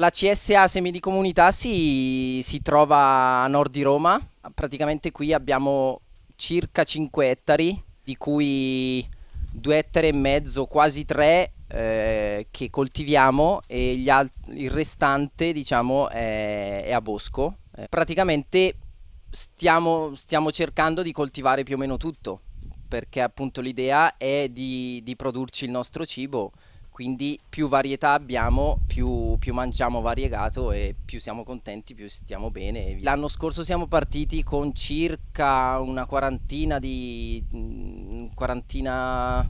La CSA Semi di Comunità si, si, trova a nord di Roma, praticamente qui abbiamo circa 5 ettari, di cui 2 ettari e mezzo, quasi 3 eh, che coltiviamo e il restante diciamo, è, è, a bosco. Eh, praticamente stiamo, stiamo, cercando di coltivare più o meno tutto, perché appunto l'idea è di, di produrci il nostro cibo quindi più varietà abbiamo, più, più mangiamo variegato e più siamo contenti, più stiamo bene. L'anno scorso siamo partiti con circa una quarantina di... Mm, quarantina...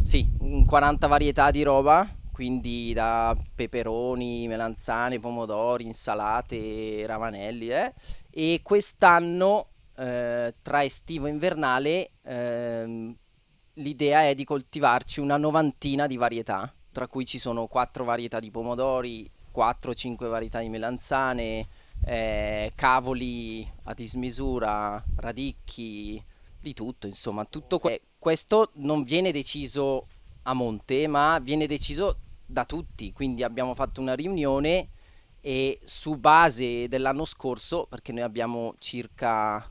sì, 40 varietà di roba quindi da peperoni, melanzane, pomodori, insalate, ravanelli eh? e quest'anno eh, tra estivo e invernale eh, l'idea è di coltivarci una novantina di varietà, tra cui ci sono quattro varietà di pomodori, 4-5 varietà di melanzane, eh, cavoli a dismisura, radicchi, di tutto, insomma, tutto que- eh, questo non viene deciso a monte, ma viene deciso da tutti, quindi abbiamo fatto una riunione e su base dell'anno scorso, perché noi abbiamo circa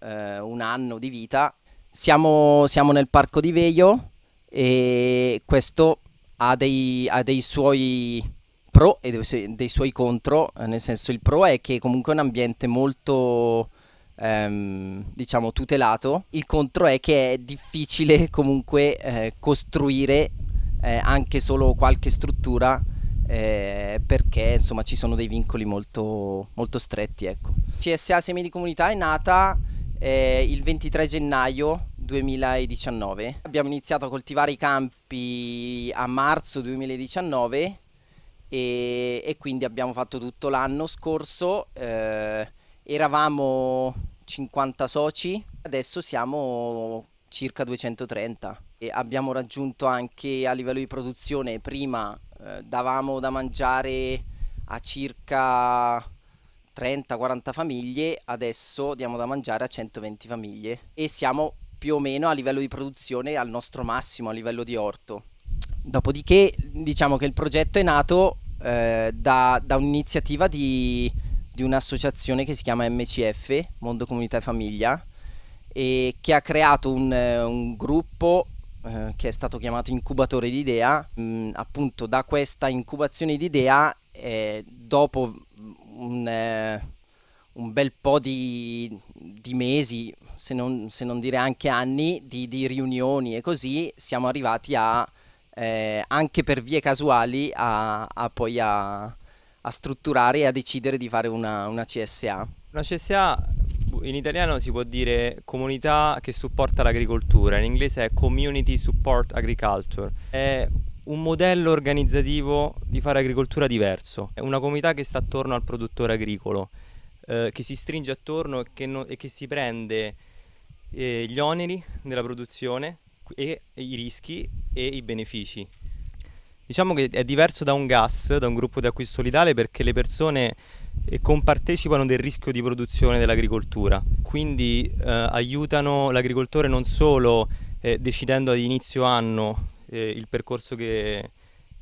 eh, un anno di vita, siamo, siamo nel parco di Veio e questo ha dei, ha dei suoi pro e dei, suoi contro, eh, nel senso il pro è che comunque è un ambiente molto ehm, diciamo tutelato, il contro è che è difficile comunque eh, costruire eh, anche solo qualche struttura eh, perché insomma ci sono dei vincoli molto, molto stretti. Ecco. CSA Semi di Comunità è nata eh, il 23 gennaio 2019. Abbiamo iniziato a coltivare i campi a marzo 2019 e, e quindi abbiamo fatto tutto l'anno scorso. Eh, eravamo 50 soci, adesso siamo circa 230 e abbiamo raggiunto anche a livello di produzione prima eh, davamo da mangiare a circa 30-40 famiglie, adesso diamo da mangiare a 120 famiglie e siamo più o meno a livello di produzione al nostro massimo a livello di orto. Dopodiché diciamo che il progetto è nato eh, da, da un'iniziativa di, di un'associazione che si chiama MCF, Mondo Comunità e Famiglia, e che ha creato un, un gruppo eh, che è stato chiamato incubatore di idea. Mm, appunto da questa incubazione di idea, eh, dopo un, eh, un bel po' di, di mesi, se non, se non, dire anche anni, di, di riunioni e così siamo arrivati a, eh, anche per vie casuali, a, a poi a, a, strutturare e a decidere di fare una, una CSA. Una CSA in italiano si può dire comunità che supporta l'agricoltura, in inglese è Community Support Agriculture. È un modello organizzativo di fare agricoltura diverso. È una comunità che sta attorno al produttore agricolo, eh, che si stringe attorno e che, no, e che si prende eh, gli oneri della produzione e, i rischi e i benefici. Diciamo che è diverso da un gas, da un gruppo di acquisto solidale, perché le persone eh, compartecipano del rischio di produzione dell'agricoltura, quindi eh, aiutano l'agricoltore non solo eh, decidendo ad inizio anno eh, il percorso che,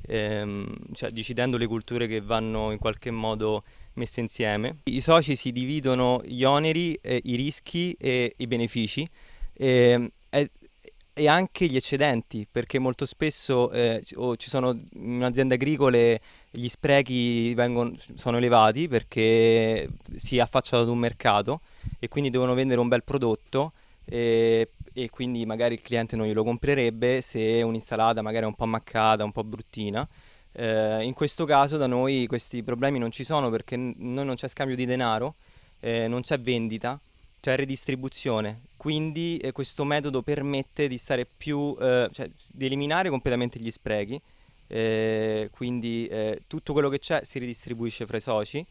ehm, cioè decidendo le culture che vanno in qualche modo messe insieme. I soci si dividono gli oneri, eh, i rischi e i benefici ehm, e, e, anche gli eccedenti, perché molto spesso eh, ci sono in aziende agricole gli sprechi vengono, sono elevati perché si affacciano ad un mercato e quindi devono vendere un bel prodotto. Eh, e quindi magari il cliente non glielo comprerebbe se un'insalata magari è un po' ammaccata, un po' bruttina. Eh, in questo caso da noi questi problemi non ci sono perché noi non c'è scambio di denaro, eh, non c'è vendita, c'è ridistribuzione. Quindi eh, questo metodo permette di, più, eh, cioè, di eliminare completamente gli sprechi. Eh, quindi eh, tutto quello che c'è si ridistribuisce fra i soci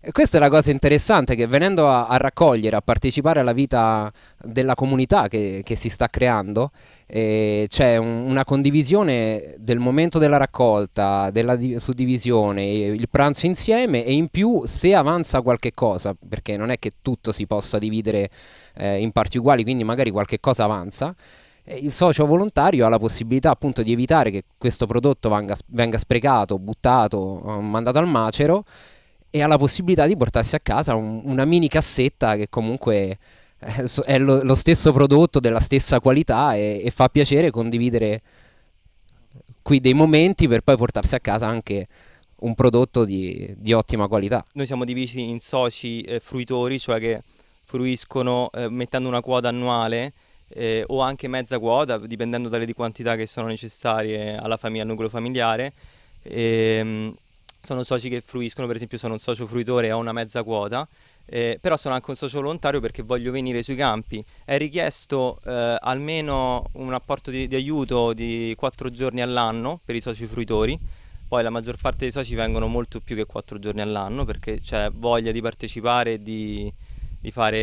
e questa è la cosa interessante, che venendo a, a raccogliere, a partecipare alla vita della comunità che, che si sta creando, eh, c'è un, una condivisione del momento della raccolta, della di- suddivisione, il pranzo insieme e in più se avanza qualche cosa, perché non è che tutto si possa dividere eh, in parti uguali, quindi magari qualche cosa avanza, eh, il socio volontario ha la possibilità appunto di evitare che questo prodotto venga, venga sprecato, buttato, eh, mandato al macero e ha la possibilità di portarsi a casa un, una mini cassetta che comunque eh, è lo, lo, stesso prodotto della stessa qualità e, e, fa piacere condividere qui dei momenti per poi portarsi a casa anche un prodotto di, di ottima qualità. Noi siamo divisi in soci eh, fruitori, cioè che fruiscono eh, mettendo una quota annuale eh, o anche mezza quota, dipendendo dalle quantità che sono necessarie alla famiglia, al nucleo familiare. E, ehm, sono soci che fruiscono, per esempio sono un socio fruitore, e ho una mezza quota, eh, però sono anche un socio volontario perché voglio venire sui campi. È richiesto eh, almeno un apporto di, di aiuto di 4 giorni all'anno per i soci fruitori, poi la maggior parte dei soci vengono molto più che 4 giorni all'anno perché c'è voglia di partecipare e di, di, fare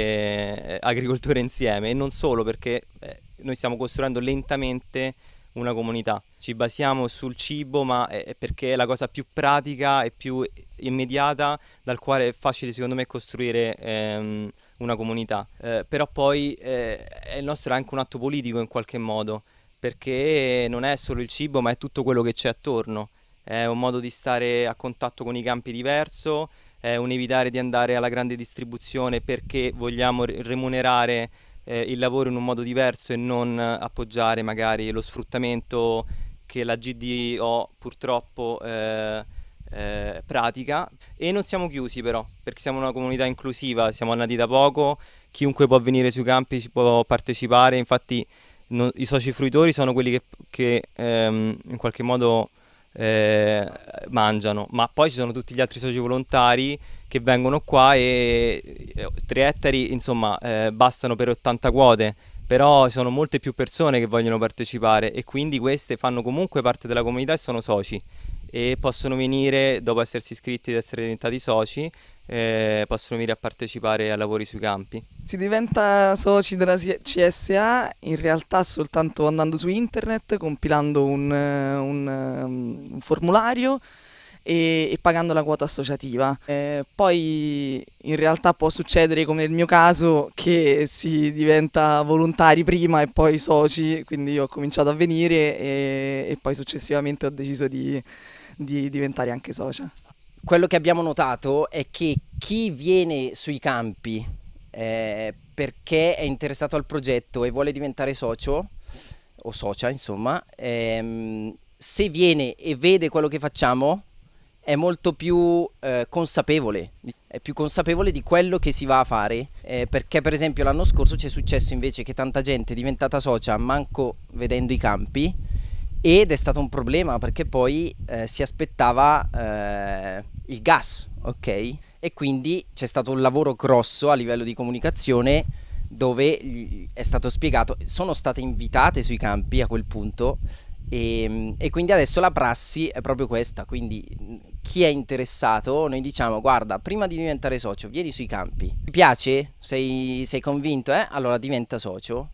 eh, agricoltura insieme e non solo perché eh, noi stiamo costruendo lentamente una comunità. Ci basiamo sul cibo, ma è perché è la cosa più pratica e più immediata dal quale è facile secondo me costruire ehm, una comunità. Eh, però poi eh, il nostro è anche un atto politico in qualche modo, perché non è solo il cibo, ma è tutto quello che c'è attorno. È un modo di stare a contatto con i campi diverso, è un evitare di andare alla grande distribuzione perché vogliamo remunerare eh, il lavoro in un modo diverso e non appoggiare magari lo sfruttamento che la GDO purtroppo eh, eh, pratica e non siamo chiusi però perché siamo una comunità inclusiva, siamo nati da poco, chiunque può venire sui campi ci può partecipare, infatti no, i soci fruitori sono quelli che, che ehm, in qualche modo eh, mangiano, ma poi ci sono tutti gli altri soci volontari che vengono qua e 3 eh, ettari insomma eh, bastano per 80 quote però ci sono molte più persone che vogliono partecipare e quindi queste fanno comunque parte della comunità e sono soci e possono venire dopo essersi iscritti ed essere diventati soci eh, possono venire a partecipare a lavori sui campi. Si diventa soci della CSA in realtà soltanto andando su internet, compilando un, eh, un, ehm, un formulario e, e pagando la quota associativa. Eh, poi in realtà può succedere come nel mio caso che si diventa volontari prima e poi soci, quindi io ho cominciato a venire e, e poi successivamente ho deciso di, di diventare anche socia. Quello che abbiamo notato è che chi viene sui campi eh, perché è interessato al progetto e vuole diventare socio o socia, insomma, ehm, se viene e vede quello che facciamo, è molto più eh, consapevole, è più consapevole di quello che si va a fare, eh, perché per esempio l'anno scorso ci è successo invece che tanta gente è diventata socia manco vedendo i campi ed è stato un problema perché poi eh, si aspettava eh, il gas, ok? E quindi c'è stato un lavoro grosso a livello di comunicazione dove è stato spiegato, sono state invitate sui campi a quel punto e, ehm, e quindi adesso la prassi è proprio questa, quindi chi è interessato, noi diciamo guarda, prima di diventare socio, vieni sui campi. Ti piace? Sei, sei convinto? Eh? Allora diventa socio.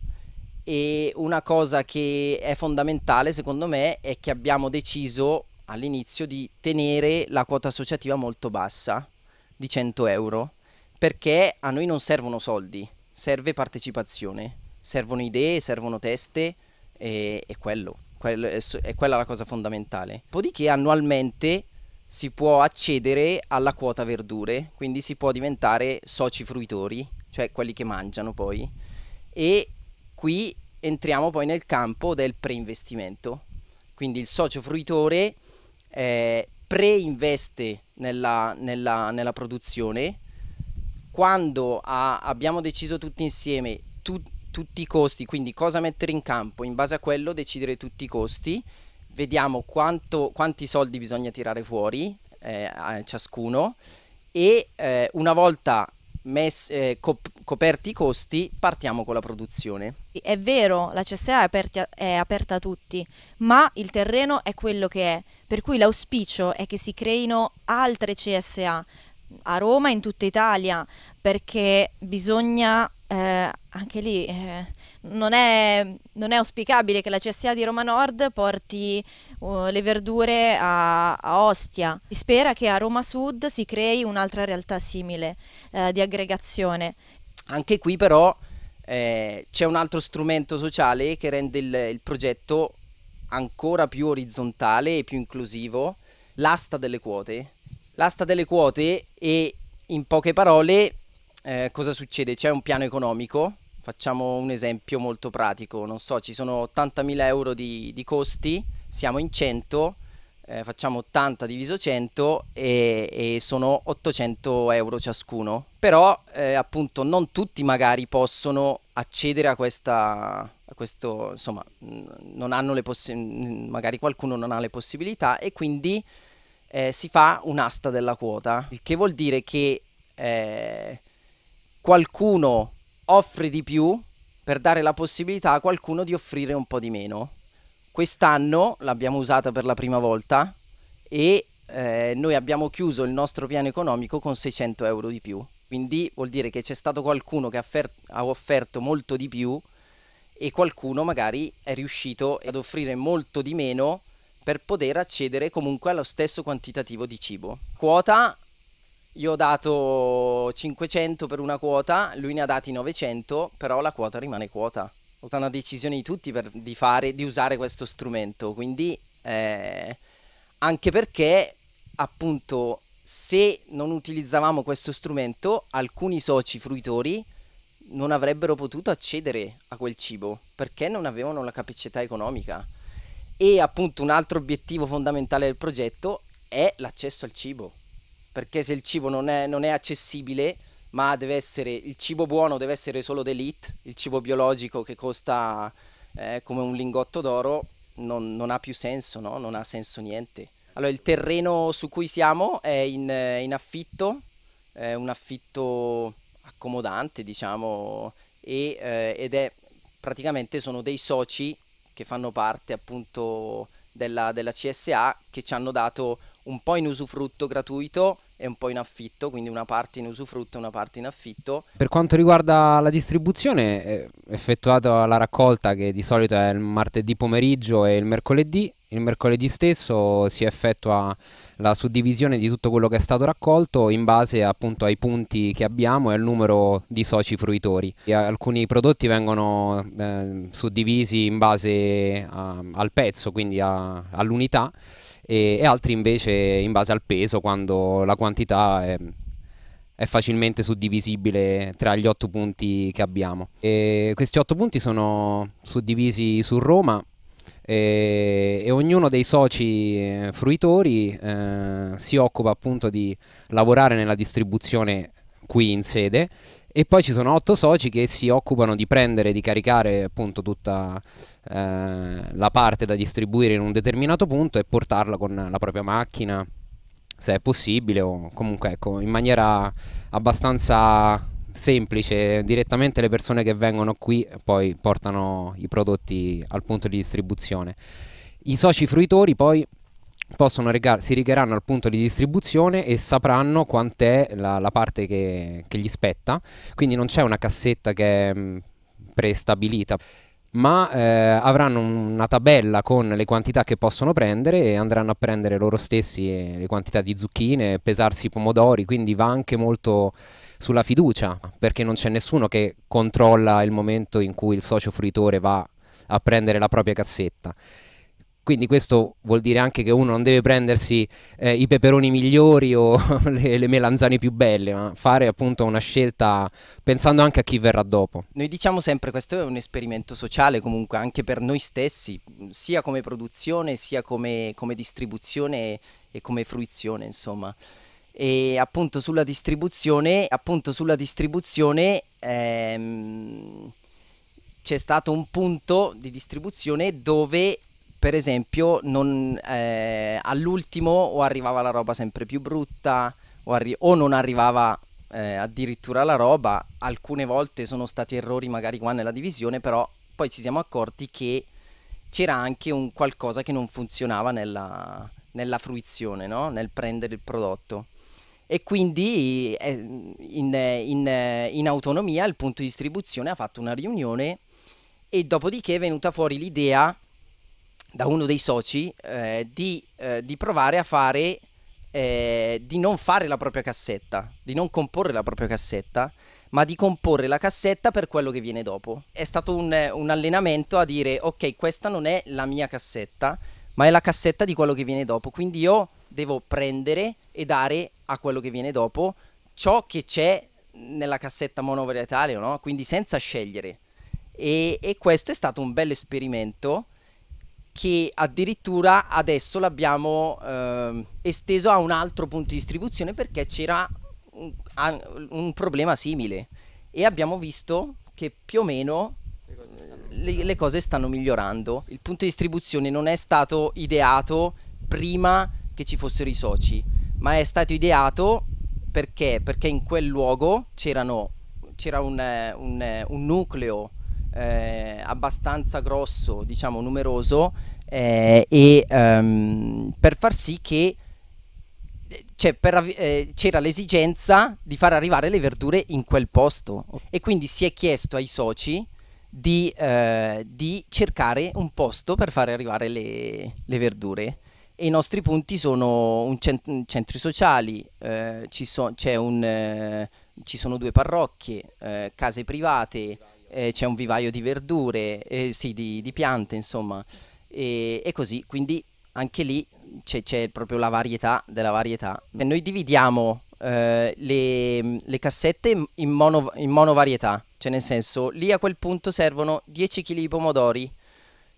E una cosa che è fondamentale secondo me è che abbiamo deciso all'inizio di tenere la quota associativa molto bassa di 100 euro perché a noi non servono soldi, serve partecipazione, servono idee, servono teste e, e quello, è quella la cosa fondamentale. Dopodiché annualmente si può accedere alla quota verdure, quindi si può diventare soci fruitori, cioè quelli che mangiano poi. E qui entriamo poi nel campo del preinvestimento. Quindi il socio fruitore eh, preinveste nella, nella, nella, produzione. Quando ha, abbiamo deciso tutti insieme tu, tutti i costi, quindi cosa mettere in campo, in base a quello decidere tutti i costi vediamo quanto, quanti soldi bisogna tirare fuori eh, a ciascuno e eh, una volta mes- eh, cop- coperti i costi partiamo con la produzione. È vero, la CSA è, aperti- è aperta a tutti, ma il terreno è quello che è, per cui l'auspicio è che si creino altre CSA a Roma e in tutta Italia, perché bisogna eh, anche lì eh, non è, non è auspicabile che la CSA di Roma Nord porti uh, le verdure a, a, Ostia. Si spera che a Roma Sud si crei un'altra realtà simile eh, di aggregazione. Anche qui però eh, c'è un altro strumento sociale che rende il, il progetto ancora più orizzontale e più inclusivo, l'asta delle quote. L'asta delle quote e in poche parole eh, cosa succede? C'è un piano economico Facciamo un esempio molto pratico, non so, ci sono 80.000 euro di, di costi, siamo in 100, eh, facciamo 80 diviso 100 e, e sono 800 euro ciascuno. Però eh, appunto non tutti magari possono accedere a questa, questo, insomma, non hanno le possi- magari qualcuno non ha le possibilità e quindi eh, si fa un'asta della quota, il che vuol dire che eh, qualcuno offri di più per dare la possibilità a qualcuno di offrire un po' di meno. Quest'anno l'abbiamo usata per la prima volta e eh, noi abbiamo chiuso il nostro piano economico con 600 euro di più. Quindi vuol dire che c'è stato qualcuno che ha, ha offerto molto di più e qualcuno magari è riuscito ad offrire molto di meno per poter accedere comunque allo stesso quantitativo di cibo. Quota io ho dato 500 per una quota, lui ne ha dati 900, però la quota rimane quota. È stata una decisione di tutti per, di, fare, di usare questo strumento, quindi eh, anche perché appunto se non utilizzavamo questo strumento alcuni soci fruitori non avrebbero potuto accedere a quel cibo perché non avevano la capacità economica e appunto un altro obiettivo fondamentale del progetto è l'accesso al cibo perché se il cibo non è, non è accessibile, ma essere, il cibo buono deve essere solo d'elite, il cibo biologico che costa eh, come un lingotto d'oro non, non, ha più senso, no? non ha senso niente. Allora il terreno su cui siamo è in, eh, in affitto, è un affitto accomodante diciamo, e, eh, ed è praticamente sono dei soci che fanno parte appunto della, della CSA che ci hanno dato un po' in usufrutto gratuito e un po' in affitto, quindi una parte in usufrutto e una parte in affitto. Per quanto riguarda la distribuzione, eh, effettuata la raccolta che di solito è il martedì pomeriggio e il mercoledì, il mercoledì stesso si effettua la suddivisione di tutto quello che è stato raccolto in base appunto ai punti che abbiamo e al numero di soci fruitori. E alcuni prodotti vengono eh, suddivisi in base a, al pezzo, quindi a, all'unità e, e altri invece in base al peso quando la quantità è, è facilmente suddivisibile tra gli otto punti che abbiamo. E questi otto punti sono suddivisi su Roma e, e ognuno dei soci eh, fruitori eh, si occupa appunto di lavorare nella distribuzione qui in sede e poi ci sono otto soci che si occupano di prendere e di caricare appunto tutta eh, la parte da distribuire in un determinato punto e portarla con la propria macchina se è possibile o comunque ecco in maniera abbastanza semplice direttamente le persone che vengono qui poi portano i prodotti al punto di distribuzione i soci fruitori poi possono regar- si righeranno al punto di distribuzione e sapranno quant'è la, la parte che, che, gli spetta, quindi non c'è una cassetta che è prestabilita, ma eh, avranno una tabella con le quantità che possono prendere e andranno a prendere loro stessi eh, le quantità di zucchine, pesarsi i pomodori, quindi va anche molto sulla fiducia, perché non c'è nessuno che controlla il momento in cui il socio fruitore va a prendere la propria cassetta. Quindi questo vuol dire anche che uno non deve prendersi eh, i peperoni migliori o le, le, melanzane più belle, ma fare appunto una scelta pensando anche a chi verrà dopo. Noi diciamo sempre questo è un esperimento sociale comunque anche per noi stessi, sia come produzione, sia come, come distribuzione e come fruizione insomma. E appunto sulla distribuzione, appunto sulla distribuzione... Ehm, c'è stato un punto di distribuzione dove per esempio, non, eh, all'ultimo o arrivava la roba sempre più brutta o, arri- o non arrivava eh, addirittura la roba. Alcune volte sono stati errori magari qua nella divisione, però poi ci siamo accorti che c'era anche un qualcosa che non funzionava nella, nella fruizione, no? nel prendere il prodotto. E quindi eh, in, in, in autonomia il punto di distribuzione ha fatto una riunione e dopodiché è venuta fuori l'idea da uno dei soci eh, di, eh, di, provare a fare, eh, di non fare la propria cassetta, di non comporre la propria cassetta, ma di comporre la cassetta per quello che viene dopo. È stato un, un allenamento a dire ok, questa non è la mia cassetta, ma è la cassetta di quello che viene dopo, quindi io devo prendere e dare a quello che viene dopo ciò che c'è nella cassetta monovarietale, no? quindi senza scegliere. E, e questo è stato un bel esperimento che addirittura adesso l'abbiamo eh, esteso a un altro punto di distribuzione perché c'era un, un, problema simile e abbiamo visto che più o meno le cose, le, cose stanno migliorando. Il punto di distribuzione non è stato ideato prima che ci fossero i soci, ma è stato ideato perché? Perché in quel luogo c'era un, un, un nucleo eh, abbastanza grosso, diciamo numeroso, eh, e ehm, per far sì che cioè per, eh, c'era l'esigenza di far arrivare le verdure in quel posto e quindi si è chiesto ai soci di, eh, di cercare un posto per fare arrivare le, le verdure i nostri punti sono cent- centri sociali, eh, ci, so- un, eh, ci, sono due parrocchie, eh, case private eh, c'è un vivaio di verdure, eh, sì, di, di, piante, insomma, e, e, così. Quindi anche lì c'è, c'è proprio la varietà della varietà. E noi dividiamo eh, le, le, cassette in, mono, in monovarietà, cioè nel senso lì a quel punto servono 10 kg di pomodori,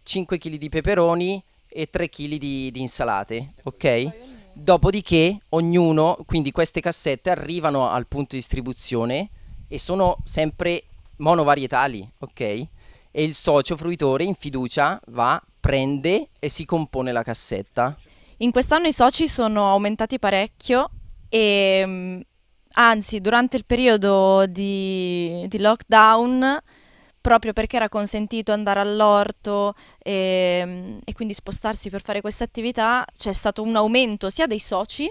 5 kg di peperoni e 3 kg di, di insalate, ok? Dopodiché ognuno, quindi queste cassette arrivano al punto di distribuzione e sono sempre monovarietali, ok? E il socio fruitore in fiducia va, prende e si compone la cassetta. In quest'anno i soci sono aumentati parecchio e mm, anzi durante il periodo di, di lockdown proprio perché era consentito andare all'orto e, mm, e, quindi spostarsi per fare queste attività, c'è stato un aumento sia dei soci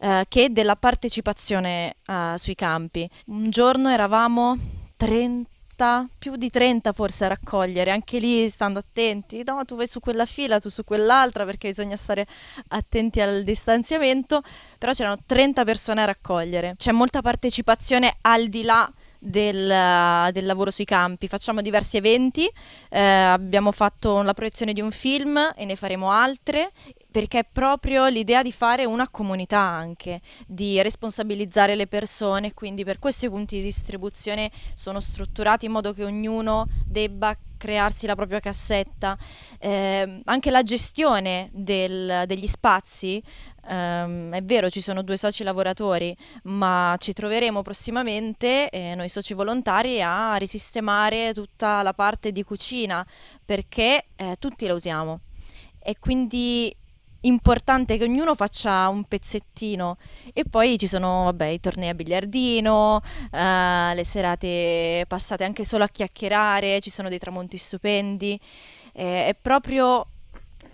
eh, che della partecipazione eh, sui campi. Un giorno eravamo 30, più di 30 forse a raccogliere, anche lì stando attenti, no, tu vai su quella fila, tu su quell'altra perché bisogna stare attenti al distanziamento, però c'erano 30 persone a raccogliere, c'è molta partecipazione al di là del, del, lavoro sui campi. Facciamo diversi eventi, eh, abbiamo fatto la proiezione di un film e ne faremo altre perché è proprio l'idea di fare una comunità anche, di responsabilizzare le persone, quindi per questo i punti di distribuzione sono strutturati in modo che ognuno debba crearsi la propria cassetta. Eh, anche la gestione del, degli spazi Um, è vero, ci sono due soci lavoratori, ma ci troveremo prossimamente, eh, noi soci volontari, a risistemare tutta la parte di cucina perché eh, tutti la usiamo. E quindi importante che ognuno faccia un pezzettino e poi ci sono vabbè, i tornei a biliardino, eh, le serate passate anche solo a chiacchierare, ci sono dei tramonti stupendi, eh, è proprio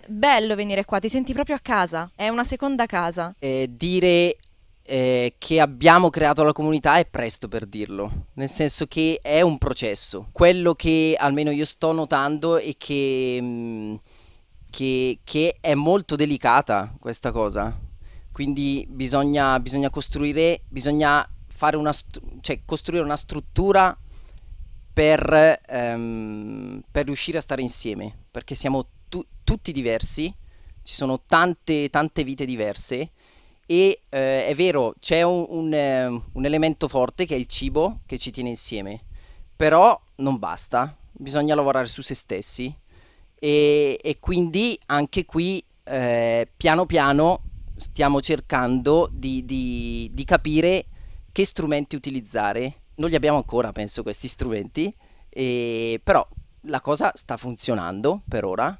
bello venire qua, ti senti proprio a casa, è una seconda casa. Eh, dire eh, che abbiamo creato la comunità è presto per dirlo, nel senso che è un processo. Quello che almeno io sto notando è che... Mh, mm, che, che è molto delicata questa cosa. Quindi bisogna, bisogna costruire, bisogna fare una, cioè costruire una struttura per, ehm, per riuscire a stare insieme, perché siamo tu- tutti diversi, ci sono tante, tante vite diverse e eh, è vero, c'è un, un, eh, un, elemento forte che è il cibo che ci tiene insieme, però non basta, bisogna lavorare su se stessi e, e quindi anche qui eh, piano piano stiamo cercando di, di, di, capire che strumenti utilizzare. Non li abbiamo ancora, penso, questi strumenti, e, però la cosa sta funzionando per ora.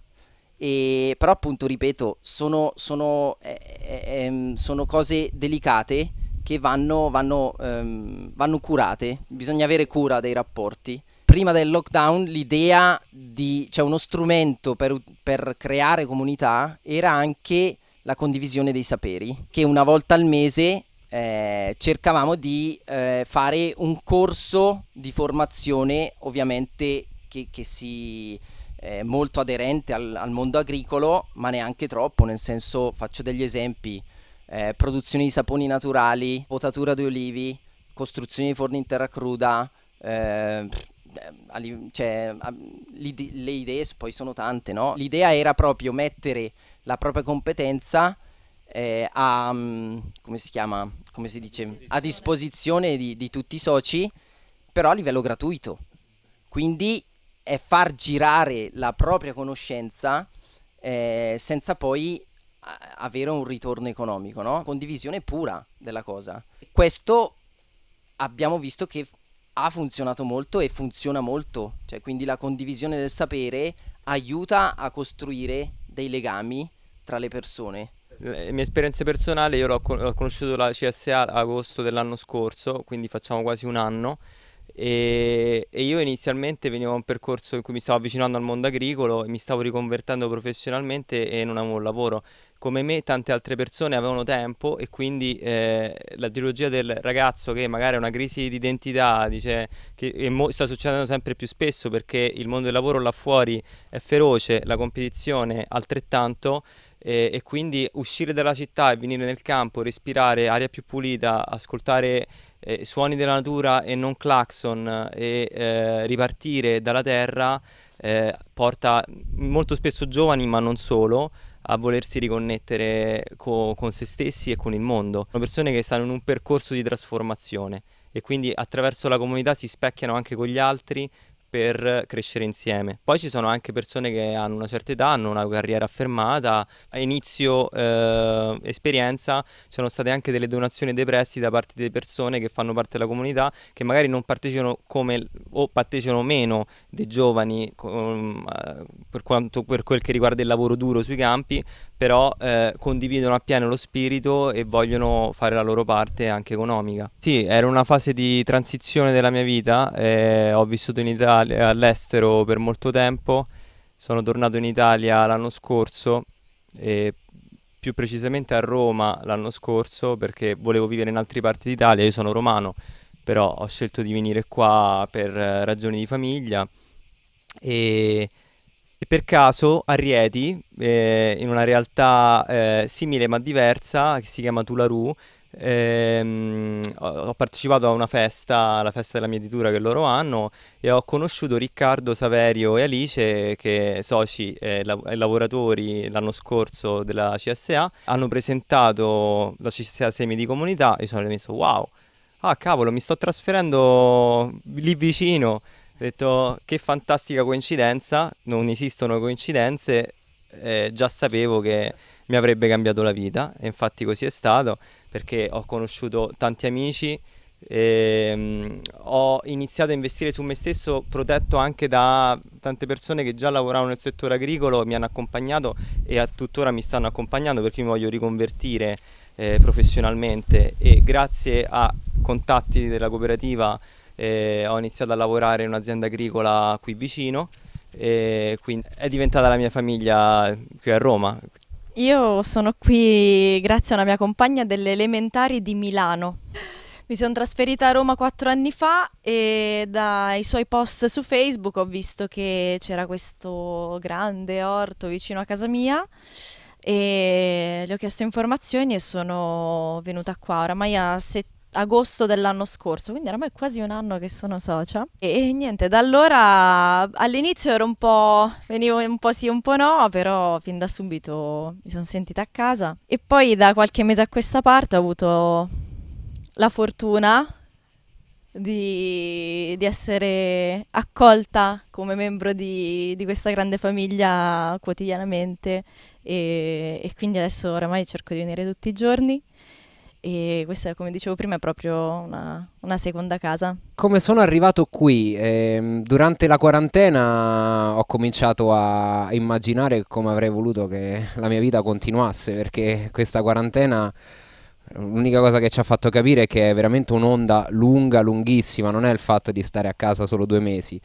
E, però appunto, ripeto, sono, sono, eh, eh, ehm, sono cose delicate che vanno, vanno, ehm, vanno curate, bisogna avere cura dei rapporti prima del lockdown l'idea di, cioè uno strumento per, per creare comunità era anche la condivisione dei saperi, che una volta al mese eh, cercavamo di eh, fare un corso di formazione ovviamente che, che si eh, molto aderente al, al, mondo agricolo ma neanche troppo nel senso faccio degli esempi eh, produzione di saponi naturali potatura di olivi costruzione di forni in terra cruda eh, Ehm, cioè, le idee poi sono tante, no? L'idea era proprio mettere la propria competenza eh, a, mm, come si chiama, come si dice, a disposizione di, di tutti i soci, però a livello gratuito. Quindi è far girare la propria conoscenza eh, senza poi avere un ritorno economico, no? Condivisione pura della cosa. Questo abbiamo visto che ha funzionato molto e funziona molto, cioè, quindi la condivisione del sapere aiuta a costruire dei legami tra le persone. Le mie esperienze personali, io l'ho, conosciuto la CSA ad agosto dell'anno scorso, quindi facciamo quasi un anno. E, e, io inizialmente venivo a un percorso in cui mi stavo avvicinando al mondo agricolo e mi stavo riconvertendo professionalmente e non avevo un lavoro come me tante altre persone avevano tempo e quindi eh, la trilogia del ragazzo che magari ha una crisi di identità, dice che mo- sta succedendo sempre più spesso perché il mondo del lavoro là fuori è feroce, la competizione altrettanto eh, e quindi uscire dalla città e venire nel campo, respirare aria più pulita, ascoltare eh, suoni della natura e non clacson e eh, ripartire dalla terra eh, porta molto spesso giovani ma non solo a volersi riconnettere co- con se stessi e con il mondo. Sono persone che stanno in un percorso di trasformazione e quindi attraverso la comunità si specchiano anche con gli altri, per crescere insieme. Poi ci sono anche persone che hanno una certa età, hanno una carriera affermata, a inizio eh, esperienza ci sono state anche delle donazioni dei prestiti da parte delle persone che fanno parte della comunità, che magari non partecipano come o partecipano meno dei giovani com, eh, per, quanto, per quel che riguarda il lavoro duro sui campi, però eh, condividono appieno lo spirito e vogliono fare la loro parte anche economica. Sì, era una fase di transizione della mia vita, eh, ho vissuto in Italia, all'estero per molto tempo, sono tornato in Italia l'anno scorso, eh, più precisamente a Roma l'anno scorso perché volevo vivere in altre parti d'Italia, io sono romano, però ho scelto di venire qua per eh, ragioni di famiglia e e per caso a Rieti, eh, in una realtà eh, simile ma diversa, che si chiama Tularu, ehm, ho, partecipato a una festa, la festa della mia editura che loro hanno, e ho conosciuto Riccardo, Saverio e Alice, che soci e eh, lav- lavoratori l'anno scorso della CSA, hanno presentato la CSA Semi di Comunità e sono rimesso wow, ah cavolo mi sto trasferendo lì vicino ho detto che fantastica coincidenza, non esistono coincidenze, eh, già sapevo che mi avrebbe cambiato la vita e infatti così è stato perché ho conosciuto tanti amici, e, ehm, ho iniziato a investire su me stesso protetto anche da tante persone che già lavoravano nel settore agricolo, mi hanno accompagnato e a tuttora mi stanno accompagnando perché mi voglio riconvertire eh, professionalmente e grazie a contatti della cooperativa eh, ho iniziato a lavorare in un'azienda agricola qui vicino e quindi è diventata la mia famiglia qui a Roma. Io sono qui grazie a una mia compagna delle elementari di Milano. Mi sono trasferita a Roma quattro anni fa e dai suoi post su Facebook ho visto che c'era questo grande orto vicino a casa mia e le ho chiesto informazioni e sono venuta qua oramai a settembre agosto dell'anno scorso, quindi oramai è quasi un anno che sono socia. E, e niente, da allora all'inizio ero un po', venivo un po' sì, un po' no, però fin da subito mi sono sentita a casa. E poi da qualche mese a questa parte ho avuto la fortuna di, di essere accolta come membro di, di, questa grande famiglia quotidianamente e, e quindi adesso oramai cerco di venire tutti i giorni e questa, come dicevo prima, è proprio una, una seconda casa. Come sono arrivato qui? Eh, durante la quarantena ho cominciato a immaginare come avrei voluto che la mia vita continuasse, perché questa quarantena... L'unica cosa che ci ha fatto capire è che è veramente un'onda lunga, lunghissima, non è il fatto di stare a casa solo due mesi.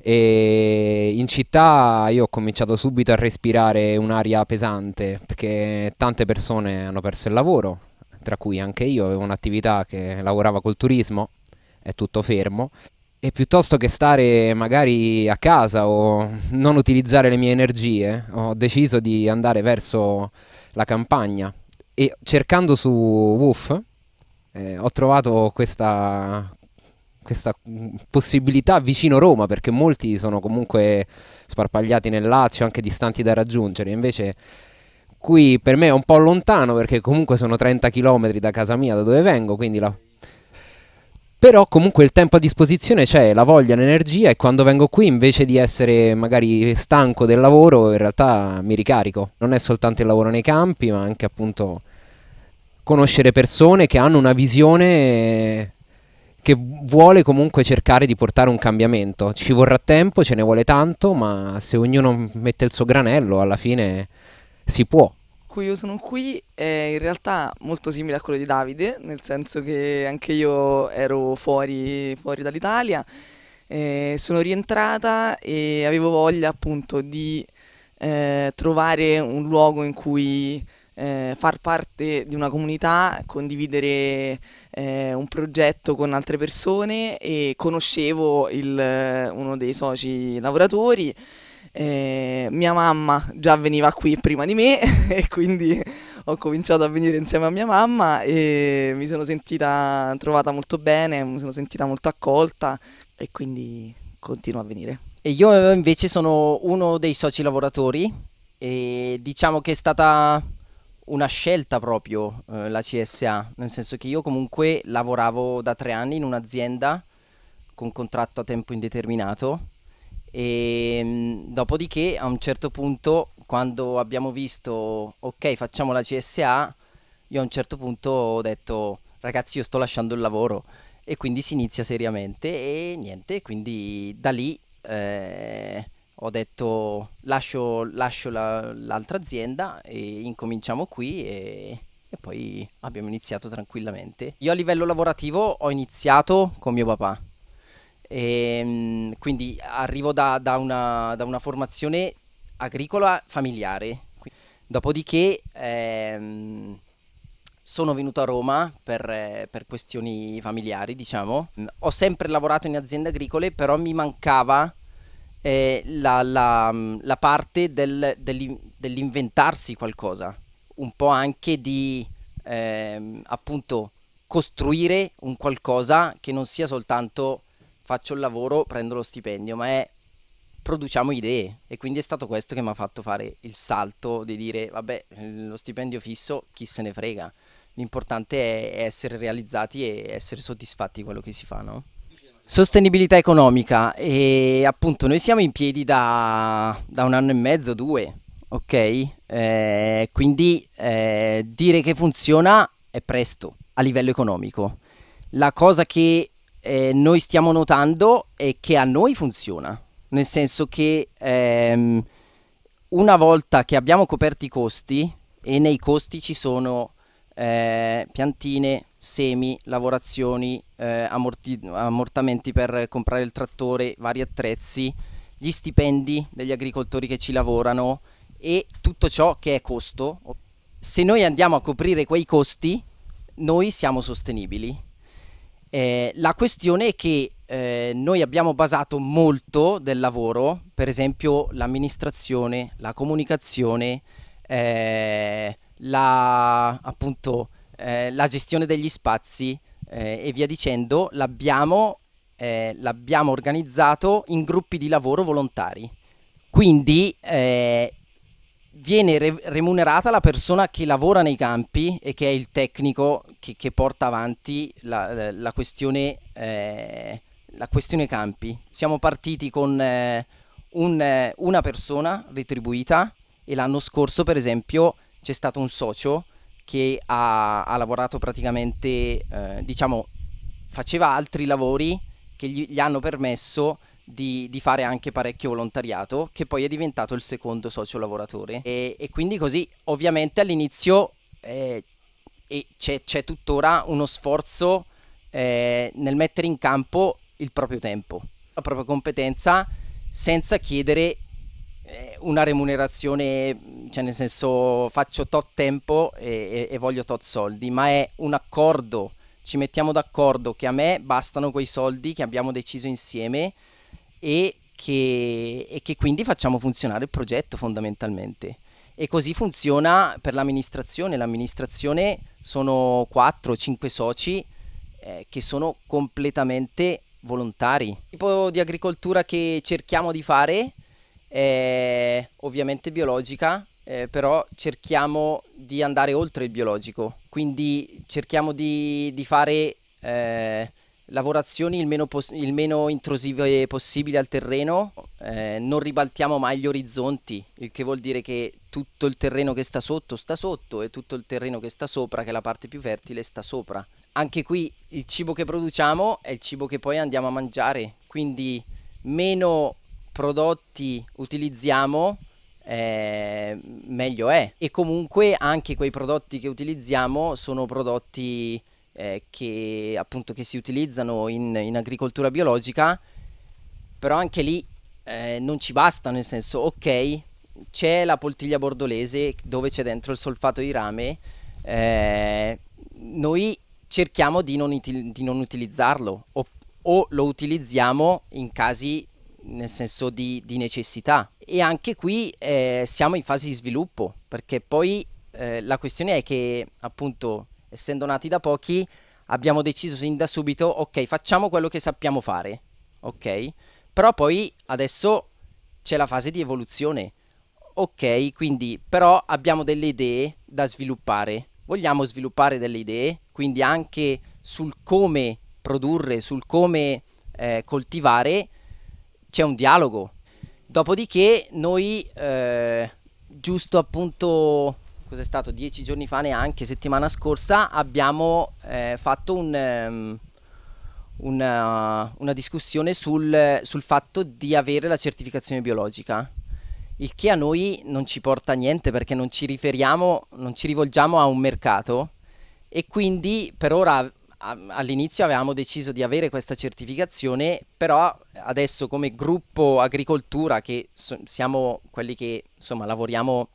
E in città io ho cominciato subito a respirare un'aria pesante perché tante persone hanno perso il lavoro, tra cui anche io, avevo un'attività che lavorava col turismo, è tutto fermo, e piuttosto che stare magari a casa o non utilizzare le mie energie, ho deciso di andare verso la campagna e cercando su Woof eh, ho trovato questa, questa, possibilità vicino Roma perché molti sono comunque sparpagliati nel Lazio, anche distanti da raggiungere, invece qui per me è un po' lontano perché comunque sono 30 km da casa mia, da dove vengo, quindi la... Però comunque il tempo a disposizione c'è, la voglia, l'energia e quando vengo qui invece di essere magari stanco del lavoro in realtà mi ricarico. Non è soltanto il lavoro nei campi ma anche appunto conoscere persone che hanno una visione che vuole comunque cercare di portare un cambiamento. Ci vorrà tempo, ce ne vuole tanto, ma se ognuno mette il suo granello alla fine si può. Qui io sono qui è in realtà molto simile a quello di Davide, nel senso che anche io ero fuori, fuori dall'Italia, eh, sono rientrata e avevo voglia appunto di eh, trovare un luogo in cui eh, far parte di una comunità, condividere eh, un progetto con altre persone e conoscevo il, uno dei soci lavoratori eh, mia mamma già veniva qui prima di me e quindi ho cominciato a venire insieme a mia mamma e mi sono sentita trovata molto bene, mi sono sentita molto accolta e quindi continuo a venire. E io eh, invece sono uno dei soci lavoratori e diciamo che è stata una scelta proprio eh, la CSA, nel senso che io comunque lavoravo da tre anni in un'azienda con contratto a tempo indeterminato e, ehm, dopodiché a un certo punto quando abbiamo visto ok facciamo la CSA io a un certo punto ho detto ragazzi io sto lasciando il lavoro e quindi si inizia seriamente e niente quindi da lì eh, ho detto lascio, lascio la, l'altra azienda e incominciamo qui e, e poi abbiamo iniziato tranquillamente io a livello lavorativo ho iniziato con mio papà e, ehm, quindi arrivo da, da, una, da, una, formazione agricola familiare. Dopodiché ehm, sono venuto a Roma per, per, questioni familiari, diciamo. Ho sempre lavorato in aziende agricole, però mi mancava eh, la, la, la, parte del, dell'inventarsi qualcosa, un po' anche di ehm, appunto costruire un qualcosa che non sia soltanto faccio il lavoro, prendo lo stipendio, ma è produciamo idee e quindi è stato questo che mi ha fatto fare il salto di dire vabbè eh, lo stipendio fisso chi se ne frega l'importante è essere realizzati e essere soddisfatti di quello che si fa no? sostenibilità economica e appunto noi siamo in piedi da, da un anno e mezzo due ok eh, quindi eh, dire che funziona è presto a livello economico la cosa che eh, noi stiamo notando è che a noi funziona, nel senso che ehm, una volta che abbiamo coperto i costi e nei costi ci sono eh, piantine, semi, lavorazioni, eh, ammorti- ammortamenti per comprare il trattore, vari attrezzi, gli stipendi degli agricoltori che ci lavorano e tutto ciò che è costo. Se noi andiamo a coprire quei costi, noi siamo sostenibili eh, la questione è che eh, noi abbiamo basato molto del lavoro, per esempio l'amministrazione, la comunicazione, eh, la, appunto, eh, la, gestione degli spazi eh, e via dicendo, l'abbiamo, l'abbiamo organizzato in gruppi di lavoro volontari. Quindi viene re- remunerata la persona che lavora nei campi e che è il tecnico che, che porta avanti la, la, questione, eh, la, questione, campi. Siamo partiti con eh, un, eh, una persona retribuita e l'anno scorso per esempio c'è stato un socio che ha, ha lavorato praticamente, eh, diciamo, faceva altri lavori che gli, gli hanno permesso di, di, fare anche parecchio volontariato, che poi è diventato il secondo socio lavoratore. E, e quindi così, ovviamente all'inizio eh, c'è, c'è, tuttora uno sforzo eh, nel mettere in campo il proprio tempo, la propria competenza, senza chiedere eh, una remunerazione, cioè nel senso faccio tot tempo e, e, e voglio tot soldi, ma è un accordo, ci mettiamo d'accordo che a me bastano quei soldi che abbiamo deciso insieme e che, e che quindi facciamo funzionare il progetto fondamentalmente. E così funziona per l'amministrazione. L'amministrazione sono 4-5 soci eh, che sono completamente volontari. Il tipo di agricoltura che cerchiamo di fare è ovviamente biologica, eh, però cerchiamo di andare oltre il biologico, quindi cerchiamo di, di fare eh, lavorazioni il meno, pos- il meno intrusive possibile al terreno, eh, non ribaltiamo mai gli orizzonti, il che vuol dire che tutto il terreno che sta sotto sta sotto e tutto il terreno che sta sopra, che è la parte più fertile, sta sopra. Anche qui il cibo che produciamo è il cibo che poi andiamo a mangiare, quindi meno prodotti utilizziamo, eh, meglio è. E comunque anche quei prodotti che utilizziamo sono prodotti eh, che, appunto, che, si utilizzano in, in, agricoltura biologica, però anche lì eh, non ci basta, nel senso, ok, c'è la poltiglia bordolese dove c'è dentro il solfato di rame, eh, noi cerchiamo di non, util- di non utilizzarlo o, o, lo utilizziamo in casi nel senso di, di necessità e anche qui eh, siamo in fase di sviluppo perché poi eh, la questione è che appunto essendo nati da pochi, abbiamo deciso sin da subito, ok, facciamo quello che sappiamo fare, ok? Però poi adesso c'è la fase di evoluzione, ok? Quindi però abbiamo delle idee da sviluppare, vogliamo sviluppare delle idee, quindi anche sul come produrre, sul come eh, coltivare, c'è un dialogo. Dopodiché noi, eh, giusto appunto cos'è stato, dieci giorni fa neanche, settimana scorsa, abbiamo eh, fatto un, um, ehm, una, eh, una, discussione sul, sul fatto di avere la certificazione biologica il che a noi non ci porta a niente perché non ci riferiamo, non ci rivolgiamo a un mercato e quindi per ora all'inizio avevamo deciso di avere questa certificazione, però adesso come gruppo agricoltura che so, siamo quelli che insomma lavoriamo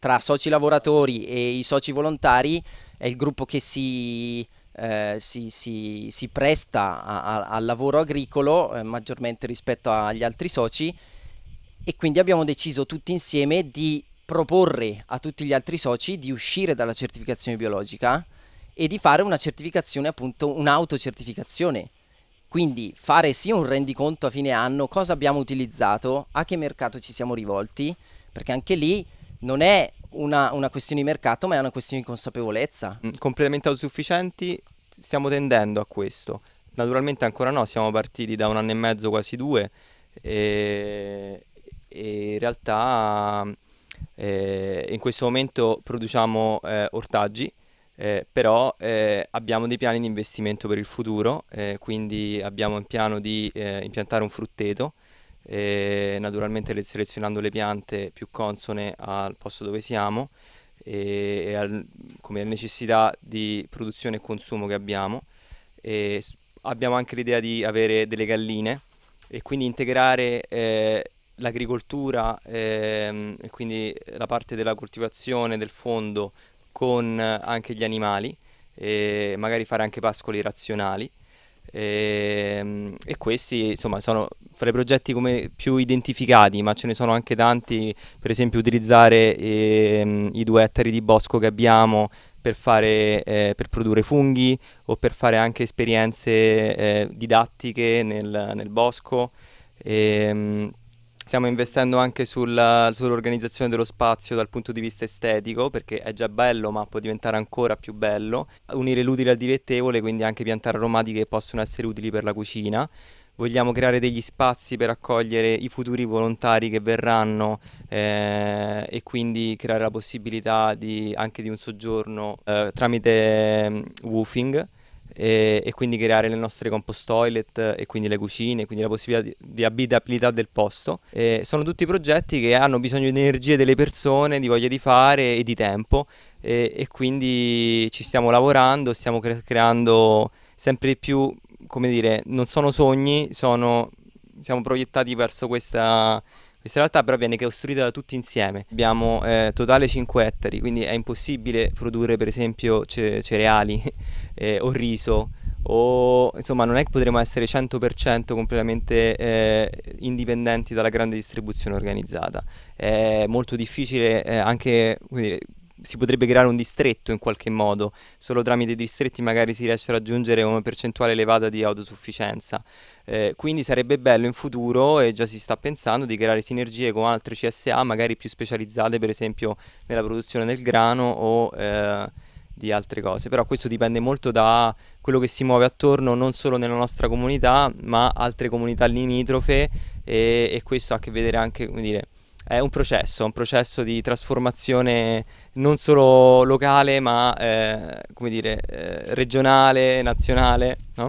tra soci lavoratori e i soci volontari è il gruppo che si, eh, si, si, si presta a, a, al lavoro agricolo eh, maggiormente rispetto agli altri soci e quindi abbiamo deciso tutti insieme di proporre a tutti gli altri soci di uscire dalla certificazione biologica e di fare una certificazione appunto un'autocertificazione quindi fare sia un rendiconto a fine anno cosa abbiamo utilizzato a che mercato ci siamo rivolti perché anche lì non è una, una questione di mercato, ma è una questione di consapevolezza. Mm, completamente autosufficienti, stiamo tendendo a questo. Naturalmente ancora no, siamo partiti da un anno e mezzo, quasi due, e, e in realtà eh, in questo momento produciamo eh, ortaggi, eh, però eh, abbiamo dei piani di investimento per il futuro, eh, quindi abbiamo in piano di eh, impiantare un frutteto eh, naturalmente selezionando le piante più consone al posto dove siamo e, e al, come necessità di produzione e consumo che abbiamo. E abbiamo anche l'idea di avere delle galline e quindi integrare eh, l'agricoltura ehm, e quindi la parte della coltivazione del fondo con anche gli animali e magari fare anche pascoli razionali e, ehm, e questi insomma sono fra i progetti più identificati, ma ce ne sono anche tanti, per esempio utilizzare eh, i due ettari di bosco che abbiamo per, fare, eh, per, produrre funghi o per fare anche esperienze eh, didattiche nel, nel bosco. E, ehm, Stiamo investendo anche sul, sull'organizzazione dello spazio dal punto di vista estetico, perché è già bello ma può diventare ancora più bello. Unire l'utile al dilettevole, quindi anche piantare aromatiche che possono essere utili per la cucina. Vogliamo creare degli spazi per accogliere i futuri volontari che verranno eh, e quindi creare la possibilità di, anche di un soggiorno eh, tramite eh, woofing e, eh, e, quindi creare le nostre compost toilet eh, e quindi le cucine, quindi la possibilità di, di abitabilità del posto. E eh, sono tutti progetti che hanno bisogno di energie delle persone, di voglia di fare e di tempo e, e quindi ci stiamo lavorando, stiamo cre- creando sempre più, come dire, non sono sogni, sono, siamo proiettati verso questa... Questa realtà però viene costruita da tutti insieme. Abbiamo eh, totale 5 ettari, quindi è impossibile produrre per esempio ce- cereali eh, o riso o insomma non è che potremo essere 100% completamente eh, indipendenti dalla grande distribuzione organizzata. È molto difficile eh, anche, dire, si potrebbe creare un distretto in qualche modo, solo tramite i distretti magari si riesce a raggiungere una percentuale elevata di autosufficienza. Eh, quindi sarebbe bello in futuro, e già si sta pensando, di creare sinergie con altre CSA magari più specializzate per esempio nella produzione del grano o eh, di altre cose, però questo dipende molto da quello che si muove attorno non solo nella nostra comunità ma altre comunità limitrofe e, e questo ha a che vedere anche, come dire, è un processo, un processo di trasformazione non solo locale ma eh, come dire, eh, regionale, nazionale, no?